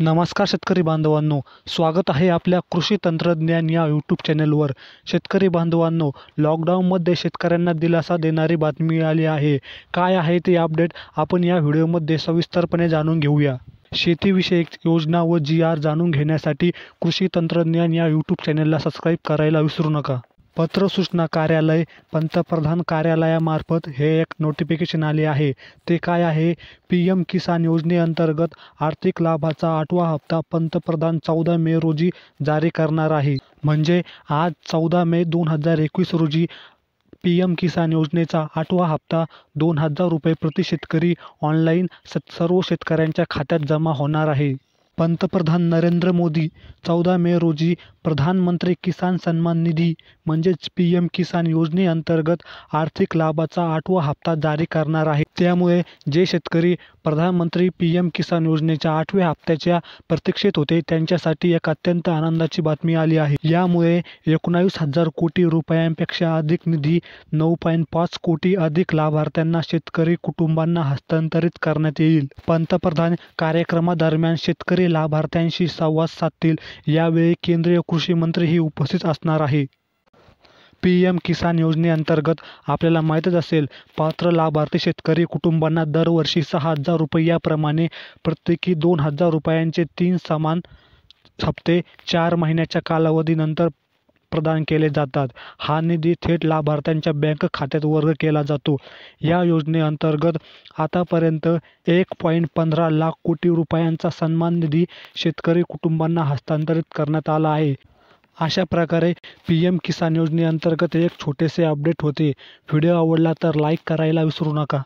नमस्कार शेतकरी बांधवांनो स्वागत आहे आपल्या कृषी तंत्रज्ञान या यूट्यूब चॅनलवर शेतकरी बांधवांनो लॉकडाऊनमध्ये शेतकऱ्यांना दिलासा देणारी बातमी आली आहे काय आहे ते अपडेट आपण या व्हिडिओमध्ये सविस्तरपणे जाणून घेऊया शेतीविषयक योजना व जी आर जाणून घेण्यासाठी कृषी तंत्रज्ञान या यूट्यूब चॅनलला सबस्क्राईब करायला विसरू नका पत्र सूचना कार्यालय पंतप्रधान कार्यालयामार्फत हे एक नोटिफिकेशन आले आहे ते काय आहे पी एम किसान योजनेअंतर्गत आर्थिक लाभाचा आठवा हप्ता पंतप्रधान चौदा मे रोजी जारी करणार आहे म्हणजे आज चौदा मे दोन हजार एकवीस रोजी पी एम किसान योजनेचा आठवा हप्ता दोन हजार रुपये प्रति शेतकरी ऑनलाईन सर्व शेतकऱ्यांच्या खात्यात जमा होणार आहे पंतप्रधान नरेंद्र मोदी चौदा मे रोजी प्रधानमंत्री किसान सन्मान निधी म्हणजेच पी एम किसान योजनेअंतर्गत आर्थिक लाभाचा आठवा हप्ता जारी करणार आहे त्यामुळे जे शेतकरी प्रधानमंत्री पी एम किसान योजनेच्या आठव्या हप्त्याच्या प्रतीक्षेत होते त्यांच्यासाठी एक अत्यंत आनंदाची बातमी आली आहे यामुळे एकोणावीस हजार कोटी रुपयांपेक्षा अधिक निधी नऊ पॉईंट पाच कोटी अधिक लाभार्थ्यांना शेतकरी कुटुंबांना हस्तांतरित करण्यात येईल पंतप्रधान कार्यक्रमादरम्यान शेतकरी लाभार्थ्यांशी संवाद साधतील यावेळी केंद्रीय कृषी मंत्रीही उपस्थित असणार आहे पीएम एम किसान योजनेअंतर्गत आपल्याला माहीतच असेल पात्र लाभार्थी शेतकरी कुटुंबांना दरवर्षी सहा हजार रुपयाप्रमाणे प्रत्येकी दोन हजार रुपयांचे तीन समान हप्ते चार महिन्याच्या कालावधीनंतर प्रदान केले जातात हा निधी थेट लाभार्थ्यांच्या बँक खात्यात वर्ग केला जातो या योजनेअंतर्गत आतापर्यंत एक पॉईंट पंधरा लाख कोटी रुपयांचा सन्मान निधी शेतकरी कुटुंबांना हस्तांतरित करण्यात आला आहे अशा प्रकारे पी एम किसान योजनेअंतर्गत एक छोटेसे अपडेट होते व्हिडिओ आवडला तर लाईक करायला विसरू नका